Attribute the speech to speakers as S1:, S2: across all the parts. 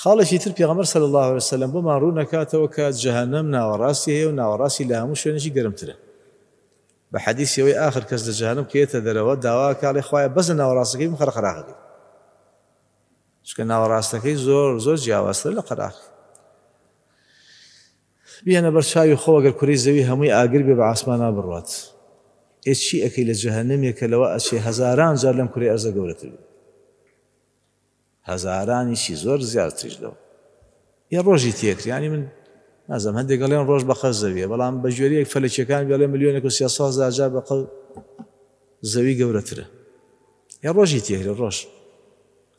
S1: خاڵێکی تر پێغمەر سەر الله وسلم بۆمان ڕوو نکاتەوە کە جەهنم ناوەڕاستی هەیە و ناوەڕاستی لە هەموو شوێنێکی گەرمترە بە حەدیسەوەی آخر کەس لە جەهنم کێتە دەرەوە داوا کاڵی خخوایە بەزە ناوەڕاستەکەی من خەرخراغی چکە ناوەڕاستەکەی زۆر زۆر جیاواستر لە قەراخ بیانە بەر چاوی خۆگەر کوری زەوی هەمووی ئاگر بێ بە ئاسمانە بڕات هیچ چی ئەەکەی لە جەهنمێکە لەوە ئەچێ هزاران جار لەم کوری ئەزە گەورەتر بێت هەزارانیشی زۆر زیاتریش دەوە یە ڕۆژی تێکریانی من نازم هەندێک گەڵێن ڕۆژ بە خەز زەویە بەڵام بە ژێریەک فەلەکیەکان بێڵێ ملیۆنێک و سیسا زاجا بەقل زەوی گەورەترە یا ڕۆژی تێکرێ ڕۆژ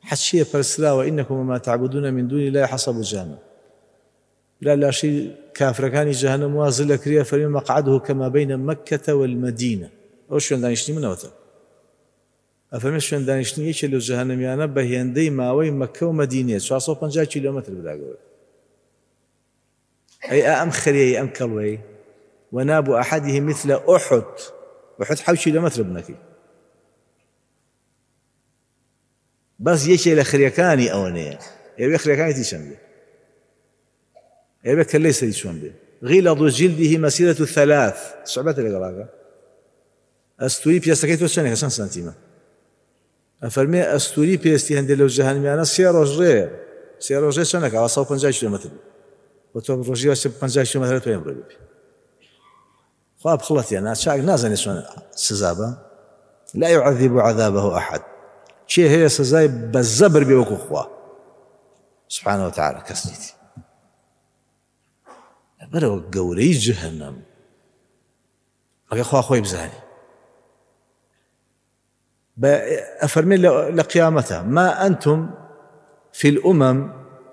S1: حەچیە پەرسراوە ئینەکم ما تعبودون من دونی لای حەسە بجانە لا لاشی کافرەکانی جهنم وازل لە کرێ فەرمی مەقعده کەما بینە مەکەتەوە المەدینە عندنا شوێن دانیشتنی منەوەتە ئەفەرمی شوێندانیشتنیەکی لە جەهنمیانە بە هێندەی ماوەی مەکە و مەدینێ 450 کیلومتر بداگەوێت اي ام خەریەی ام كلوي وناب أحدهم مثل أحد أحد حوشي لمتر بنكي بس يشي او أونية يبي خريكاني تيشن بي يبي كليس تيشن بي غلظ جلده مسيرة الثلاث صعبة لقراقة أستوي بيستكيتو سنة سنتيمتر ئەفەرمێ ئەستوری پێستی هەندێک لەو جەهنمیانە سێ ڕۆژ ڕێە سێ ڕۆژێ چەندێک ئا 150 کیلومتر بۆ تۆ ڕۆژی 50 کیلومتر پێم ڕێ خوا بخڵەتە ناچاک نازانێت چۆن سزابە لا يعذب عذابه أحد شيء هي سزاي بالزبر بيوكو خوا سبحانه وتعالى كسنيتي بەرەوە قوري جهنم ئەگە خوا خوي بزاني أفرمين لقيامتها ما أنتم في الأمم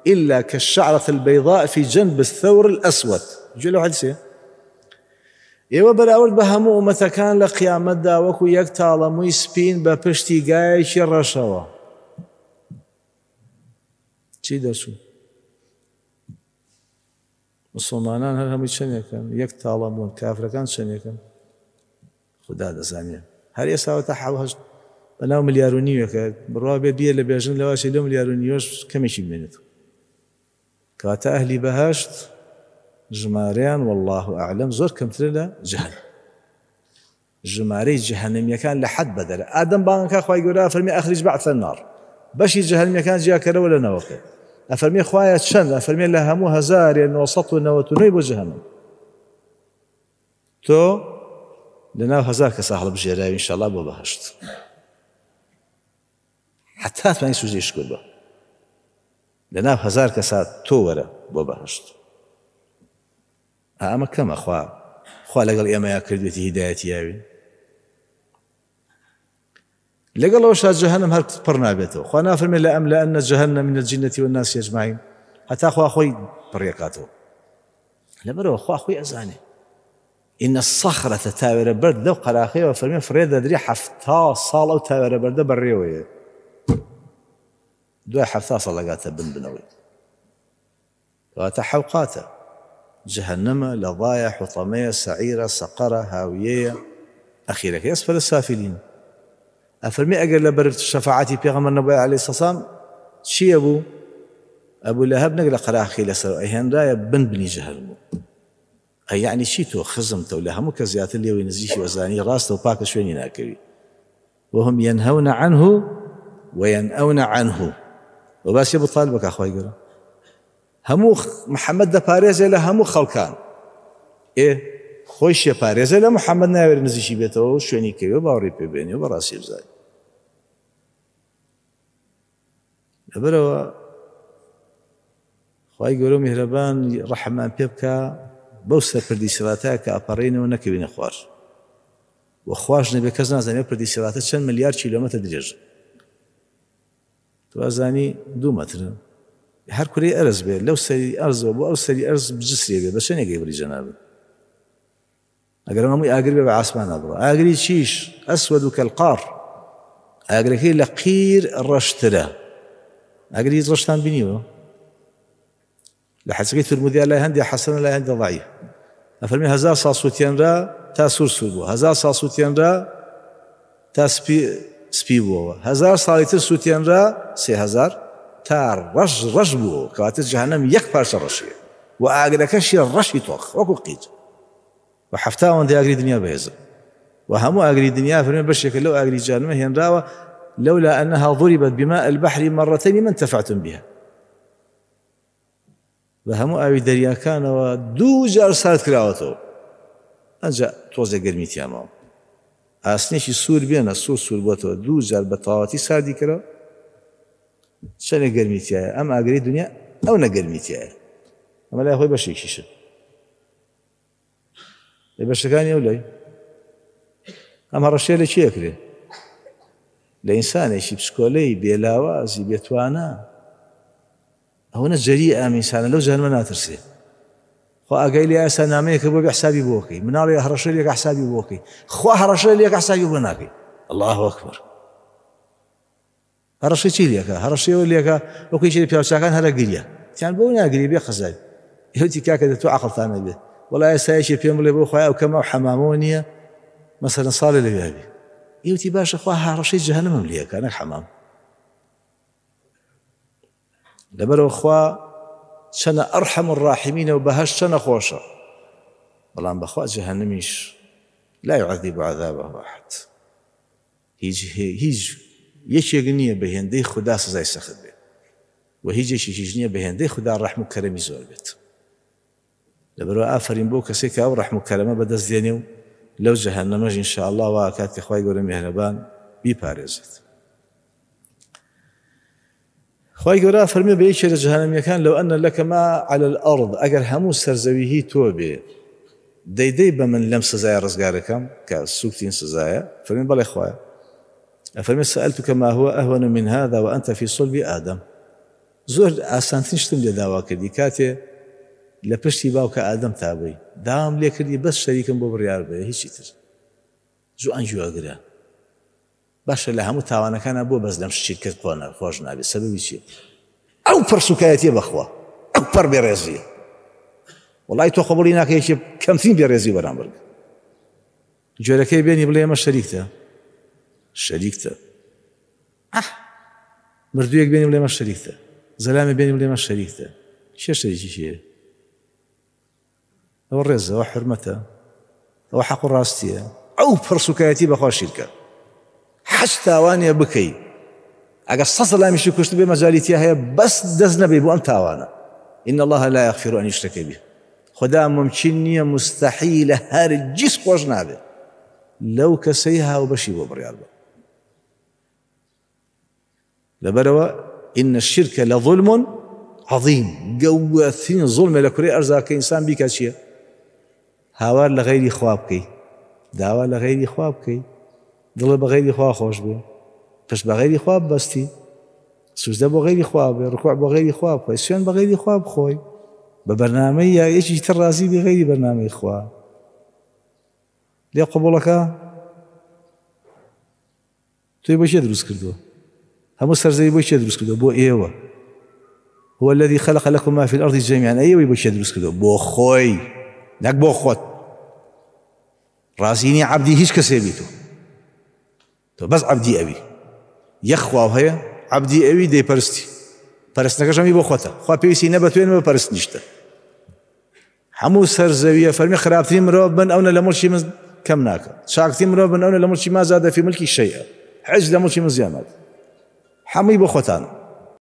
S1: إلا كالشعرة البيضاء في جنب الثور الأسود جلو حدثي ئێوە بەراورد بە هەموو ئومەتەکان لە قیامەتدا وەکو یەک تاڵەمووی سپین بە پشتی گایەکی ڕەشەوە چی دەچوو مسلمانان هەر هەمووی چەندێکن یەک كان کافرەکان چەندێکن خدا دەزانێت هەر ئێساوەتە حەوهشت بەناو ملیارونیەکە بڕوا بێ بیە لە بێژن لەواشی دو ملیارونیۆش کەمێکی بێنێت کاتە ئەهلی بەهشت ژمارەیان والله ئاعلم زۆر کەمترە لە جهل ژمارەی جهنمیەکان لە حد بەدەرە ئادەم بانکە خی گەورە فەرمی ئەخریج بەعسە نار بەشی جهنمیەکان جیاکەرەوە لە نەوەکە ئەفەرمی خوایە چەند ئەفەرمی لە هەموو 1990 بۆ جهنم تۆ لەناو هزار کە ساحڵ بژێراوی انشاءله بۆ بەهشت حتا توانی سوزیش کرد بە لەناو هزار کەسا تۆ وەرە بۆ بەهشت ئەمە کەمە خوا خوا لەگەڵ یا کردوێتی هیدایەتی یاوین لەگەڵ ئەوە شاد جەهنم هەر پڕ نابێتەوە خوا نافرمێ لە ئەم لە ئەنە جەهنم منە جینەتی و ناسی ئەجمعین هەتا خوا خۆی پڕێکاتەوە لەبەرەوە خوا خۆی ئەزانێ ئینە سەخرەتە تاوێرە بەرد لەو قەراخەیەوە فەرمێ فرێ دەدری حفتا ساڵ ئەو تاوێرە بەردە بەڕێوەیە دو حفتا صلقات بن بنوي غات حوقاتا جهنم لضايا حطمية سعيرة سقرة هاوية أخيرا أسفل السافلين أفرمي أقل لبرت شفاعتي بيغم النبي عليه الصلاة والسلام شي أبو أبو لهب نقل قرا أخي لسر أيهن راية بن بني جهنم أي يعني شي تو خزم تو لها مكزيات اللي وينزيش وزاني راس تو باك باكش وين وهم ينهون عنه وينأون عنه بە باسی بتال بک خۆی گەرە هەموو محەممەد دەپارێزێ لە هەموو خەڵکان ئێ خۆی شێپارێزە لە محەممەد ناوێت نزیشی بێتەوە شوێنی کەوێ باوەڕی پێبێنی و بەڕاستی بزای لەبەرەوە خی گەورە میهرەبان ڕەحەمان پێ بکە بەو سەرپردی سراتە کە ئاپەڕینەوە نەکەوینە خوار وە خوش نەبێ کەس نازانێت پردی سراتە چەند ملیار کیلومتر درێژە تو ازانی دو متر هر کره ارز بێت لو سری ارز و بو سری ارز بجسری بێ بە نگه بری جناب اگر ما ئاگر آگری به ئاسمان ئەبڕ آگری چیش اسود و کەلقار ئاگرەکەی لە قیر ڕەشترە ئەگری ڕشتان بینیوە لە حەسەکەی ترمودیا لای هەندی حەسەنە لای هەندە ضعیف ئەفەرمی هەزار سا سووتێنرا تا سوور سوود بوو هەزار سا را تا سپی سپی بووە هزار ساڵی تر سووتێنرا سهزار تا ڕژ ڕژ بوو کەواتە جهانم یەک پارچە ڕەشیە و ئاگرەکەشی ڕەشی تۆخ وەکو قیت و هەفتاوەندی ئاگری دنیا بەهێزە و هەموو ئاگری دنیا فرمێن بەشێکە لەو ئاگری جانمە هێنراوە لولا أنها ضربت بماء البحر مرتين ما انتفعتم بها بەهموو ئاوی دەریاکانەوە دوو جار سارد کراوەتەوە ئەجا تۆزێ گەرمیتیانەوە ئاسنێکی سوور بێنە سو سوور بۆتەوە دوو جار بە تاواتی سادی کرا چەنە گەرمیتیایە ئەم ئاگری دنیا ئەو نەگەرمیتیایە ئەمە لای خۆی بەشێکیشە لە بەشەکانی ئەو لای ئەمە ڕەشێ لە چیەکرێ لە ئینسانێکی پسکۆلەی بێلاوازی بێتوانە ئەوە نە جەری ئامیسانە لەو جەرمە ناترسێت خۆ ئەگەی لێ سەنامەیەکە بو حسابی بۆکەی مناڵی هەڕەشە لێک حسابی بۆکەی خوا هەڕەشە لێک حسابی بۆ ناکەی الله وەکبەر هەڕەشی چی لێکە هەڕەشەوە لێکە وەکوی چی پیاچەکان هەرە گریە یان بۆ ناگری بێ خەزای هەوتی کاکە دە تۆ عقلتانە بێ وڵای سایشی پێم بڵێ بۆ خخوای و کەمە حەمامەوە نییە مەسەرن ساڵی لەوێبی یوتی باشە خوا هەڕەشەی جەهنمم لێکە نەک حمام لەبەرەوە خوا چەنە ئەرحەم ڕاحمینە و بەهش چەنە خۆشە بەڵام بەخوا جەهنمیش لا يعذب عذابه أحد هیچ هیچ یەکێک نییە بە هێندەی خدا سزای سەخت بێت و هیچێکی هیچ نییە بە هێندەی خدا ڕحم و کەرەمی زۆر بێت لەبەرەوە ئافرین بۆ کەسێک ئەو ڕحم و کەرەمە بەدەست دێنێ و لەو جەهنەمەش ئینشاءالله وا کات کە خی گەورە مێهرەبان بیپارێزێت خی گەورە فەرمی جهنم یەکێرە لو ان لك ما على الأرض ئەگەر هەموو سەرزەویهی تۆ بێ دەیدەی بە من لەم سزایە ڕزگارەکەم کە سوکتین سزایە فەرمی بەڵێ خۆە سألتك ما هو أهون من هذا وأنت في صلب آدم زور ئاسانترین شتم لێ داوا کردی کاتێ لە پشتی باوکە تابی دام لێ بس بەس شەریکم به بڕیار بێ هیچی تر باشە له هەموو تاوانەکانە کنه بو لەم شتی کرد خۆنە خۆش نبی سەبوی چی او او پر پر بخوا بیرزی والله تو ئەو پرسوکایەتی بەخوا ئەو پەر بێڕێزی وڵی تۆ خەبڵی ناکەیەکی کەمترین بێڕێزی بەرامبرگ جۆرەکەی بێنی بڵێ ئمە شەریکتە شەریکتە مردوویەک بێنی بڵێمە شەریکتە زەلامی بێنی بڵێمە شەریکتە چێ شەریکی شێ ئەوە ڕێزەوە حرمەتە ئەوە حەق و ڕاستیە ئەو پرسوکایەتی بەخوا شیرکە حەش تاوانە بکەی ئەگە سە سەلامیشی کوشت بما مەجاالیتی هەیە بەس بس نەبێ بۆ بو تاوانە إن الله لا يغفر أن يشرك به خدا ممکن نییە مستحیل هر جس خۆش نابێ لو کەسەی هاو بەشی بۆ بڕیار بە لەبەرەوە إن الشركە ظلم عظیم گەوەترین زڵمە لە کوڕی ئەرزاکە ئینسان بیکە چییە؟ هاوار لە غیری خواب دل به غیری خواه خوش بی پس به غیری خواب بەستی سوزدە بۆ غێری خوا بێ ڕکوع بۆ غێری خوا بخۆی سوێن بە غێری خواب خۆی بە بەرنمەی یاەکی تر به غیری برنامه خواه لیا قبول که توی بەشێ دروست کردو هەموو سەرزەی بۆ شێ کردو بو ئێوە هو الذي خلق لكم ما في الأرض جميعا أيوة بشي دروس كده بو خوي نك بو خوت رازيني عبدي هيش كسي بيتو تو بس عبدی ئەوی یەخواو هەیە عبدی ئەوی دەیپەرستی پەرستنەکەشەمی بۆ خۆتە خوا پێویستی نەبە توێن بە پەرست نیشتە هەموو سەرزەویە فەرمی خراپترین مرۆڤ بن ئەوە لە من کەم ناکە چاکترین مرۆڤ بن ئەوە لە مڵکی مازادە فی ملکی حج حەج من زيامات هەمووی بۆ خۆتانە